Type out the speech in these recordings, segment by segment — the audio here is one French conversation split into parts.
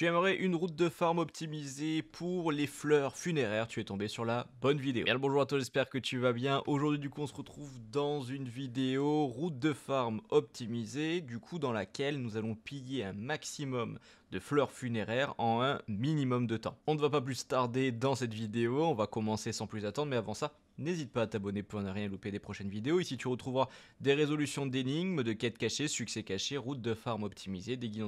Tu aimerais une route de farm optimisée pour les fleurs funéraires, tu es tombé sur la bonne vidéo. Bien bonjour à toi, j'espère que tu vas bien. Aujourd'hui du coup on se retrouve dans une vidéo route de farm optimisée, du coup dans laquelle nous allons piller un maximum de fleurs funéraires en un minimum de temps. On ne va pas plus tarder dans cette vidéo, on va commencer sans plus attendre, mais avant ça, N'hésite pas à t'abonner pour ne rien louper des prochaines vidéos. Ici, tu retrouveras des résolutions d'énigmes, de quêtes cachées, succès cachés, routes de farm optimisées, des guides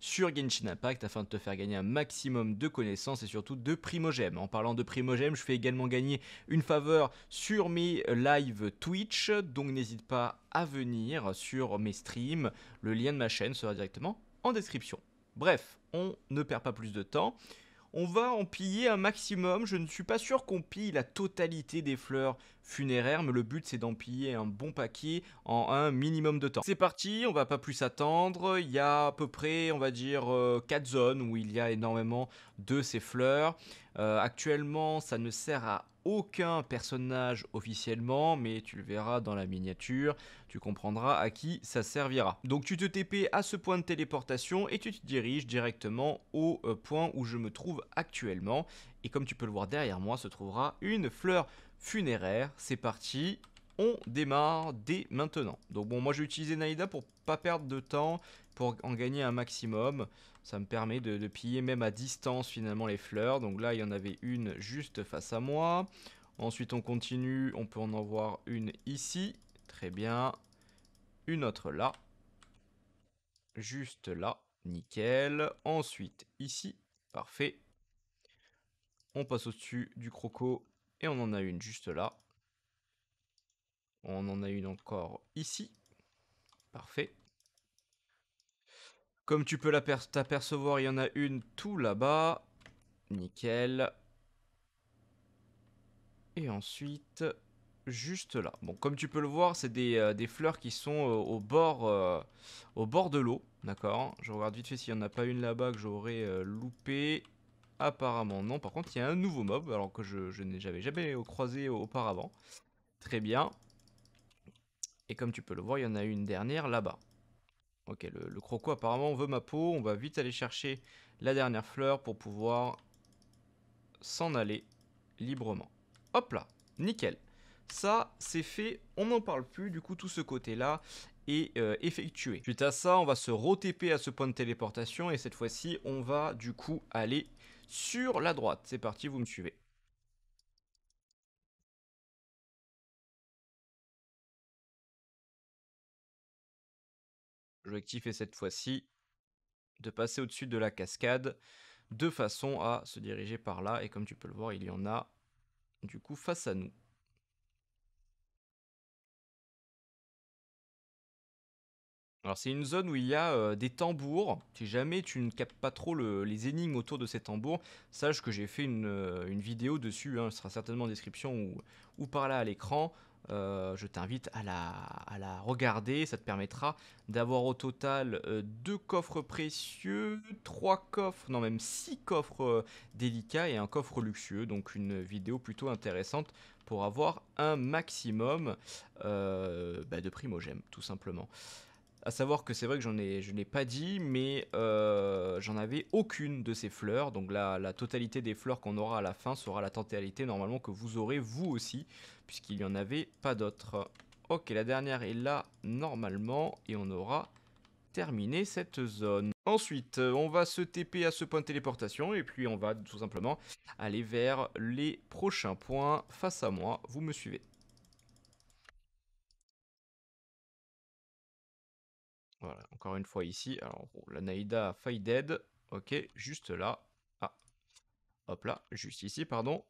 sur Genshin Impact afin de te faire gagner un maximum de connaissances et surtout de primogèmes. En parlant de primogèmes, je fais également gagner une faveur sur mes live Twitch, donc n'hésite pas à venir sur mes streams. Le lien de ma chaîne sera directement en description. Bref, on ne perd pas plus de temps on va en piller un maximum. Je ne suis pas sûr qu'on pille la totalité des fleurs funéraires, mais le but c'est d'en piller un bon paquet en un minimum de temps. C'est parti, on va pas plus attendre. Il y a à peu près, on va dire, euh, quatre zones où il y a énormément de ces fleurs. Euh, actuellement, ça ne sert à aucun personnage officiellement, mais tu le verras dans la miniature, tu comprendras à qui ça servira. Donc tu te TP à ce point de téléportation et tu te diriges directement au euh, point où je me trouve actuellement. Et comme tu peux le voir derrière moi, se trouvera une fleur funéraire. C'est parti, on démarre dès maintenant. Donc bon, moi j'ai utilisé Naïda pour pas perdre de temps, pour en gagner un maximum. Ça me permet de, de, piller même à distance finalement les fleurs. Donc là, il y en avait une juste face à moi. Ensuite, on continue, on peut en avoir une ici. Très bien. Une autre là. Juste là. Nickel. Ensuite, ici. Parfait. On passe au-dessus du croco et on en a une juste là. On en a une encore ici. Parfait. Comme tu peux t'apercevoir, il y en a une tout là-bas. Nickel. Et ensuite, juste là. Bon, comme tu peux le voir, c'est des, euh, fleurs qui sont euh, au, bord, euh, au bord de l'eau. D'accord Je regarde vite fait s'il n'y en a pas une là-bas que j'aurais loupé. Apparemment non. Par contre, il y a un nouveau mob, alors que je, n'ai n'avais jamais croisé auparavant. Très bien. Et comme tu peux le voir, il y en a une dernière là-bas. Ok, le, croco apparemment veut ma peau. On va vite aller chercher la dernière fleur pour pouvoir s'en aller librement. Hop là, nickel. Ça, c'est fait, on n'en parle plus. Du coup, tout ce côté-là est euh, effectué. Suite à ça, on va se rotéper à ce point de téléportation. Et cette fois-ci, on va du coup aller sur la droite. C'est parti, vous me suivez. L'objectif est cette fois-ci de passer au-dessus de la cascade de façon à se diriger par là. Et comme tu peux le voir, il y en a du coup face à nous. Alors c'est une zone où il y a euh, des tambours. Si jamais tu ne captes pas trop les énigmes autour de ces tambours, sache que j'ai fait une, euh, vidéo dessus. Hein, sera certainement en description ou par là à l'écran. Euh, je t'invite à la, regarder. Ça te permettra d'avoir au total 2 euh, deux coffres précieux, trois coffres, non même six coffres euh, délicats et un coffre luxueux. Donc une vidéo plutôt intéressante pour avoir un maximum bah, de primogèmes, tout simplement. À savoir que c'est vrai que j'en ai, je n'ai pas dit, mais euh, j'en avais aucune de ces fleurs. Donc la, totalité des fleurs qu'on aura à la fin sera la totalité normalement que vous aurez vous aussi, puisqu'il n'y en avait pas d'autres. Ok, la dernière est là normalement, et on aura terminé cette zone. Ensuite, euh, on va se TP à ce point de téléportation et puis on va tout simplement aller vers les prochains points face à moi. Vous me suivez. Voilà, encore une fois ici. Alors, oh, la Naïda failli dead. Ok, juste là. Ah, hop là, juste ici, pardon.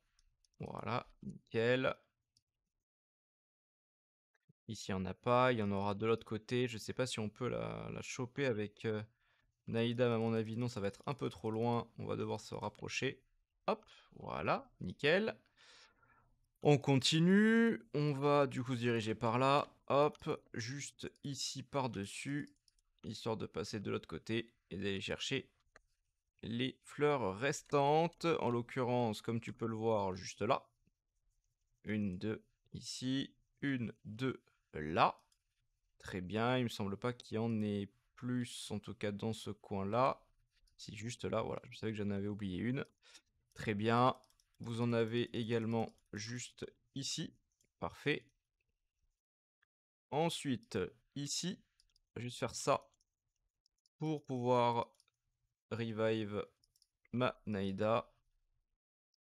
Voilà, nickel. Ici, il n'y en a pas. Il y en aura de l'autre côté. Je ne sais pas si on peut la, choper avec euh, Naïda, mais à mon avis, non, ça va être un peu trop loin. On va devoir se rapprocher. Hop, voilà, nickel. On continue, on va du coup se diriger par là, hop, juste ici par-dessus, histoire de passer de l'autre côté et d'aller chercher les fleurs restantes. En l'occurrence, comme tu peux le voir juste là, une, deux, ici, une, deux, là. Très bien, il me semble pas qu'il y en ait plus, en tout cas dans ce coin-là. Si juste là, voilà, je savais que j'en avais oublié une. Très bien, vous en avez également juste ici. Parfait. Ensuite, ici, juste faire ça pour pouvoir revive ma Naïda.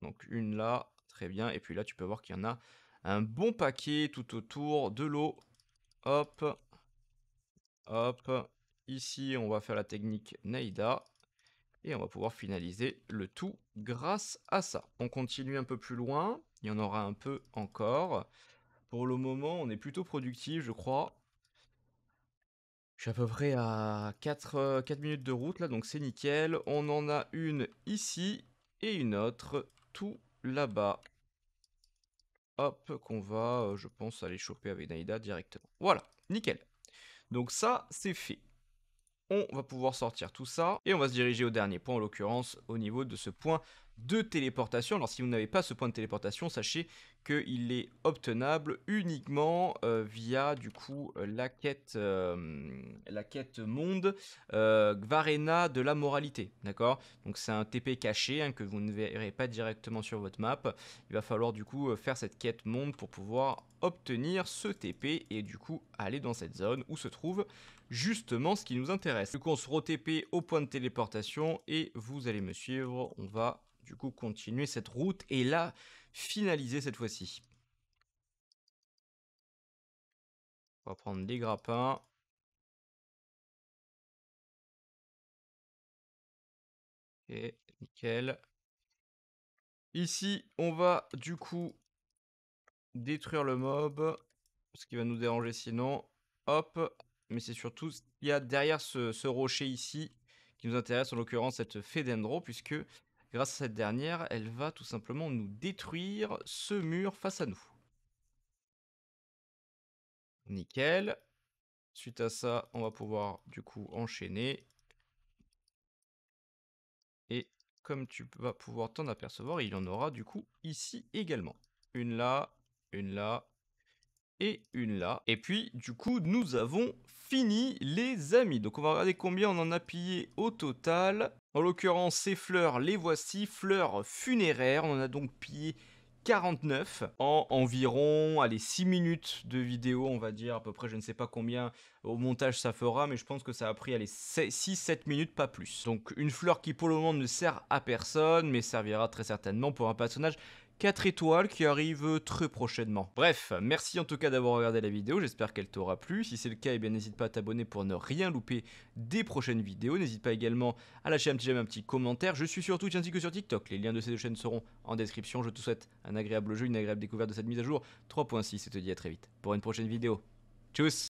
Donc une là, très bien. Et puis là, tu peux voir qu'il y en a un bon paquet tout autour de l'eau. Hop, hop. Ici, on va faire la technique Naïda. Et on va pouvoir finaliser le tout grâce à ça. On continue un peu plus loin. Il y en aura un peu encore. Pour le moment, on est plutôt productif, je crois à peu près à 4, 4 euh, minutes de route là, donc c'est nickel. On en a une ici et une autre tout là-bas. Hop, qu'on va, euh, je pense, aller choper avec Naïda directement. Voilà, nickel. Donc ça, c'est fait. On va pouvoir sortir tout ça et on va se diriger au dernier point, en l'occurrence au niveau de ce point de téléportation. Alors si vous n'avez pas ce point de téléportation, sachez qu'il est obtenable uniquement euh, via du coup euh, la quête, euh, la quête monde Gvarena de la moralité. D'accord Donc c'est un TP caché hein, que vous ne verrez pas directement sur votre map. Il va falloir du coup faire cette quête monde pour pouvoir obtenir ce TP et du coup aller dans cette zone où se trouve justement ce qui nous intéresse. Du coup on se re-TP au point de téléportation et vous allez me suivre, on va du coup continuer cette route et la finaliser cette fois-ci. On va prendre des grappins. Et nickel. Ici, on va du coup détruire le mob, ce qui va nous déranger sinon. Hop, mais c'est surtout Il y a derrière ce, rocher ici qui nous intéresse, en l'occurrence cette d'endro. puisque Grâce à cette dernière, elle va tout simplement nous détruire ce mur face à nous. Nickel. Suite à ça, on va pouvoir du coup enchaîner. Et comme tu vas pouvoir t'en apercevoir, il y en aura du coup ici également. Une là, une là, et une là. Et puis, du coup, nous avons fini les amis. Donc, on va regarder combien on en a pillé au total. En l'occurrence, ces fleurs, les voici, fleurs funéraires. On en a donc pillé 49 en environ, allez, 6 minutes de vidéo, on va dire, à peu près, je ne sais pas combien au montage ça fera, mais je pense que ça a pris, allez, 6-7 minutes, pas plus. Donc, une fleur qui, pour le moment, ne sert à personne, mais servira très certainement pour un personnage 4 étoiles qui arrivent très prochainement. Bref, merci en tout cas d'avoir regardé la vidéo, j'espère qu'elle t'aura plu. Si c'est le cas, eh n'hésite pas à t'abonner pour ne rien louper des prochaines vidéos. N'hésite pas également à lâcher un petit j'aime, un petit commentaire. Je suis sur Twitch ainsi que sur TikTok. Les liens de ces deux chaînes seront en description. Je te souhaite un agréable jeu, une agréable découverte de cette mise à jour 3.6 et te dis à très vite pour une prochaine vidéo. Tchuss